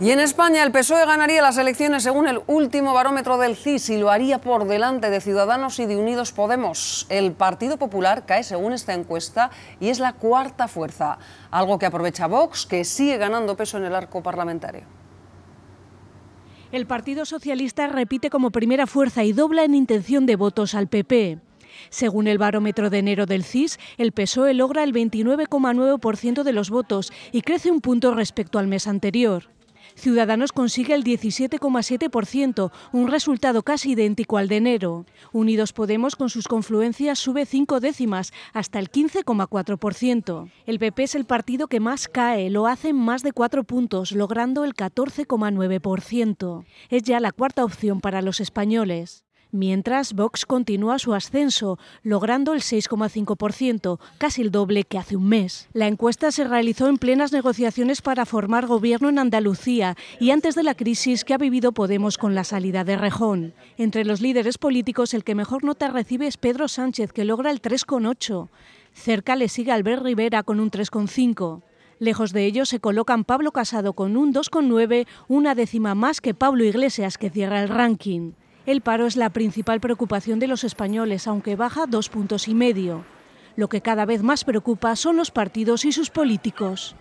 Y en España el PSOE ganaría las elecciones según el último barómetro del CIS y lo haría por delante de Ciudadanos y de Unidos Podemos. El Partido Popular cae según esta encuesta y es la cuarta fuerza, algo que aprovecha Vox, que sigue ganando peso en el arco parlamentario. El Partido Socialista repite como primera fuerza y dobla en intención de votos al PP. Según el barómetro de enero del CIS, el PSOE logra el 29,9% de los votos y crece un punto respecto al mes anterior. Ciudadanos consigue el 17,7%, un resultado casi idéntico al de enero. Unidos Podemos con sus confluencias sube cinco décimas, hasta el 15,4%. El PP es el partido que más cae, lo hace en más de cuatro puntos, logrando el 14,9%. Es ya la cuarta opción para los españoles mientras Vox continúa su ascenso, logrando el 6,5%, casi el doble que hace un mes. La encuesta se realizó en plenas negociaciones para formar gobierno en Andalucía y antes de la crisis que ha vivido Podemos con la salida de Rejón. Entre los líderes políticos, el que mejor nota recibe es Pedro Sánchez, que logra el 3,8. Cerca le sigue Albert Rivera con un 3,5. Lejos de ello se colocan Pablo Casado con un 2,9, una décima más que Pablo Iglesias, que cierra el ranking. El paro es la principal preocupación de los españoles, aunque baja dos puntos y medio. Lo que cada vez más preocupa son los partidos y sus políticos.